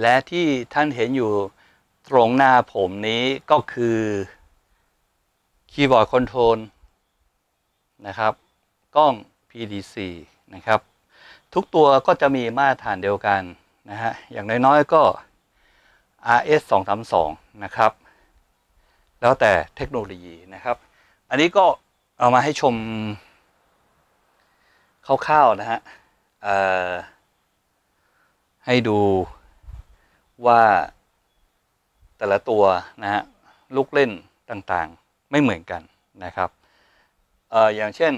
และที่ท่านเห็นอยู่ตรงหน้าผมนี้ก็คือ คีย์บอร์ด คอนโทรล นะครับ กล้อง PDC นะครับ ทุกตัวก็จะมีมาตรฐานเดียวกัน นะฮะอย่าง น้อยๆก็ RS 2 3 2นะครับ แล้วแต่เทคโนโลยีนะครับ อันนี้ก็ เอา มาให้ชมคร่าวๆนะฮะให้ดูว่าแต่ละตัวนะฮะลูกเล่นต่างๆไม่เหมือนกัน นะ ครับออย่างเช่น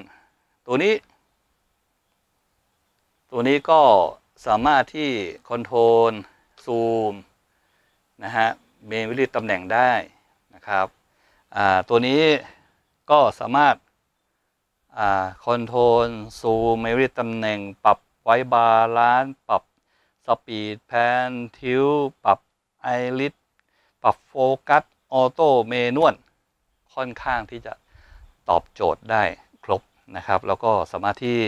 ตัวนี้ ตัวนี้ก็สามารถที่คอนโทรลซูมนะ ฮะเมนวิลิตตำแหน่งได้ นะ ครับตัวนี้ก็สามารถคอนโทรลซูมเมนวิลิตตำแหน่งปรับไว้ บาลานปรับปีดแพนทิวปรับ ไอริสปรับ โฟกัส ออโต้เมนวลค่อนข้างที่จะตอบโจทย์ได้ครบนะครับ แล้วก็สามารถที่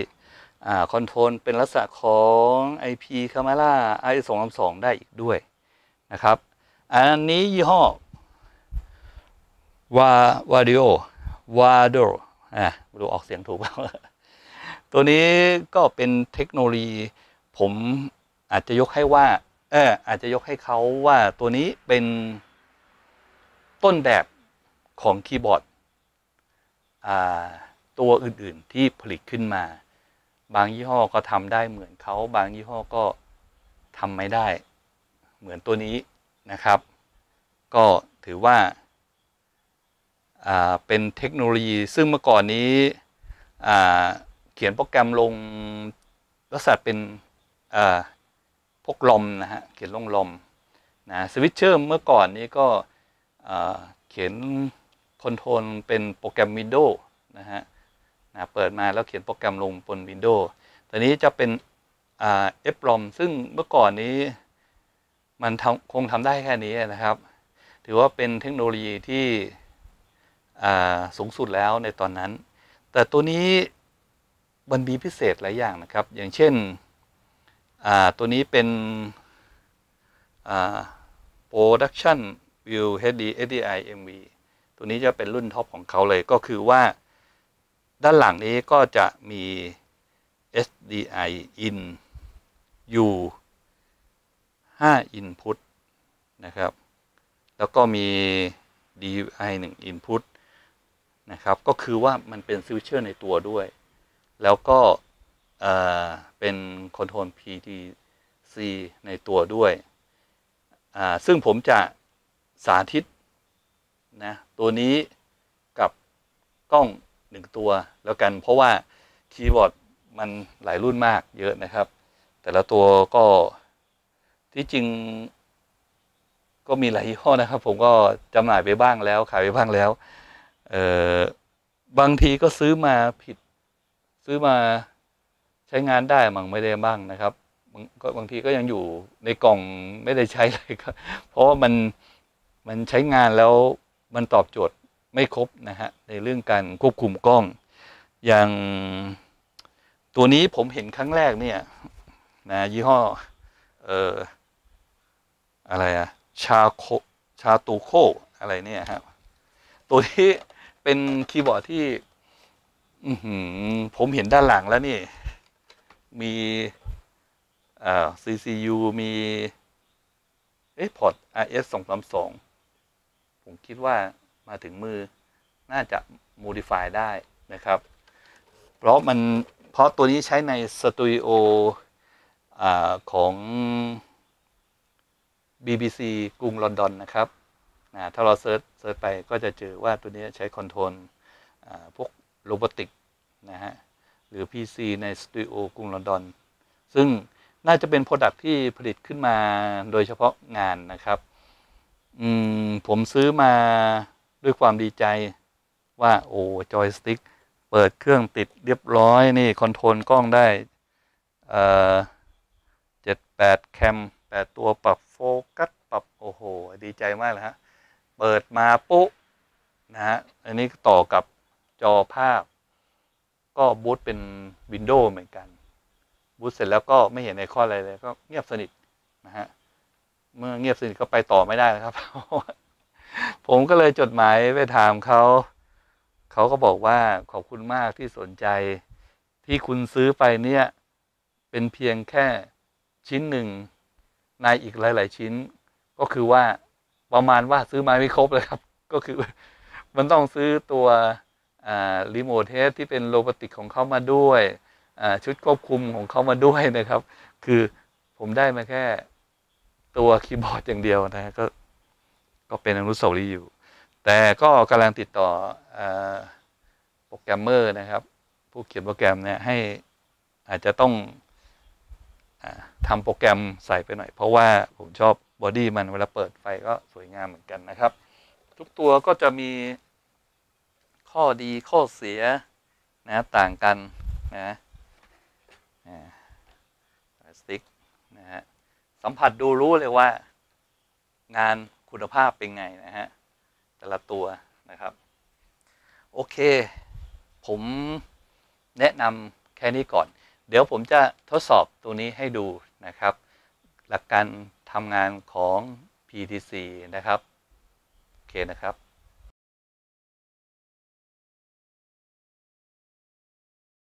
คอนโทรลเป็น ลักษณะของ IP Camera i 2 3 2ได้ อีก ด้วยนะครับ อันนี้ยี่ห้อ วา วาดิโอวาโดอ่ดูออกเสียงถูกเปล่าตัวนี้ก็เป็นเทคโนโลยีผมอาจจะยกให้ว่า เอออาจจะยกให้เขาว่าตัวนี้เป็นต้นแบบของคีย์บอร์ดตัวอื่น ๆ ที่ผลิตขึ้นมา บางยี่ห้อก็ทำได้เหมือนเขา บางยี่ห้อก็ทำไม่ได้เหมือนตัวนี้นะครับ ก็ถือว่าเป็นเทคโนโลยีซึ่งเมื่อก่อนนี้เขียนโปรแกรมลงลักษณะเป็นพวกลมนะฮะเขียนลงลมนะสวิตเชอร์เมื่อก่อนนี้ก็เขียนคอนโทรลเป็นโปรแกรมวินโดว์นะฮะนะเปิดมาแล้วเขียนโปรแกรมลงบนวินโดว์ตอนนี้จะเป็นเอฟลอมซึ่งเมื่อก่อนนี้มันคงทำได้แค่นี้นะครับ ถือว่าเป็นเทคโนโลยีที่สูงสุดแล้วในตอนนั้น แต่ตัวนี้มันมีพิเศษหลายอย่างนะครับ อย่างเช่นตัวนี้เป็น Production View HD HDI MV ตัวนี้จะเป็นรุ่นท็อปของเขาเลยก็คือว่า ด้านหลังนี้ก็จะมี SDI in U 5 input นะครับ แล้วก็มี DI 1 input นะ ครับ ก็คือว่ามันเป็นฟิวเจอร์ ในตัวด้วย แล้วก็เป็น คอนโทรล p ซ c ในตัวด้วย ซึ่งผมจะสาธิต นะ ตัวนี้กับ กล้องหนึ่งตัว แล้วกัน เพราะว่าคีย์บอร์ดมันหลายรุ่นมากเยอะนะครับ แต่ละตัวก็ที่จริงก็มี หลายยี่ห้อ นะครับ ผมก็จำหน่ายไป บ้างแล้วขาย ไป บ้างแล้ว เออบางทีก็ซื้อมาผิดซื้อมาช้งานได้มั่งไม่ได้บ้างนะครับ ก็บางทีก็ยังอยู่ในกล่องไม่ได้ใช้เลยก็เพราะว่ามันมันใช้งานแล้ว มันตอบโจทย์ไม่ครบนะฮะ ในเรื่องการควบคุมกล้องอย่างตัวนี้ผมเห็นครั้งแรกเนี่ยนะยี่ห้อ เอ่ออะไรอะชาโคชาตูโค อะไร เนี่ยครับตัวที่เป็นคีย์บอร์ดที่ผมเห็นด้านหลังแล้วนี่มี CCU มีพอร์ต RS สสองามสอง ผมคิดว่ามาถึงมือน่าจะ modify ได้นะครับ เพราะ มัน เพราะตัวนี้ใช้ใน สตูดิโอของ BBC กรุงลอนดอน นะครับ ถ้าเราเซิร์ชเซิร์ชไปก็จะ เจอ ว่าตัวนี้ใช้ คอนโทรลพวกโรบอติก PC ในสตูดิโอกรุงลอนดอนซึ่งน่าจะเป็นโปรดักที่ผลิตขึ้นมาโดยเฉพาะงานนะครับมผมซื้อมาด้วยความดีใจว่า โอ้ จอย สติ๊กเปิดเครื่องติดเรียบร้อย นี่ คอนโทรล กล้องได้ เอ่อเจ็ดแปดแคมแปดตัวปรับ โฟกัส ปรับ โอ้โห ดี ใจ มากเลยฮะ เปิดมา ปุ๊นะฮะอันนี้ต่อกับจอภาพก็บูตเป็นวินโดว์เหมือนกัน บูตเสร็จแล้วก็ไม่เห็นไอคอนอะไรเลย ก็เงียบสนิท นะฮะ เมื่อเงียบสนิทก็ไปต่อไม่ได้ครับผมก็เลยจดหมาย ไป ถามเขา เขาก็บอกว่าขอบคุณมากที่สนใจ ที่คุณซื้อไปเนี่ย เป็นเพียงแค่ชิ้นหนึ่งใน อีกหลาย ๆ ชิ้น ก็คือว่าประมาณว่าซื้อมาไม่ครบเลยครับ ก็คือ มันต้องซื้อตัวรีโมทเฮดที่เป็นโลบอติกของเขามาด้วยชุดควบคุมของเขามาด้วยนะครับ คือผมได้มาแค่ตัวคีย์บอร์ด อย่างเดียว นะ ก็ก็เป็นอนุสาวรีย์อยู่ แต่ก็กำลัง ติดต่อโปรแกรมเมอร์ นะครับ ผู้เขียนโปรแกรมเนี่ยให้อาจจะต้องอทำโปรแกรมใส่ไปหน่อย เพราะว่าผมชอบบอดี้มันเวลาเปิดไฟก็สวยงามเหมือนกันนะครับ ทุกตัวก็จะมีข้อดีข้อเสีย นะต่างกัน นะสติกนะฮะสัมผัสดูรู้เลยว่า งานคุณภาพเป็นไงนะฮะแต่ละตัวนะครับ โอเค ผมแนะนำแค่นี้ก่อน เดี๋ยวผมจะทดสอบตัวนี้ให้ดูนะครับ หลักการทำงานของ PTC นะครับ โอเคนะครับ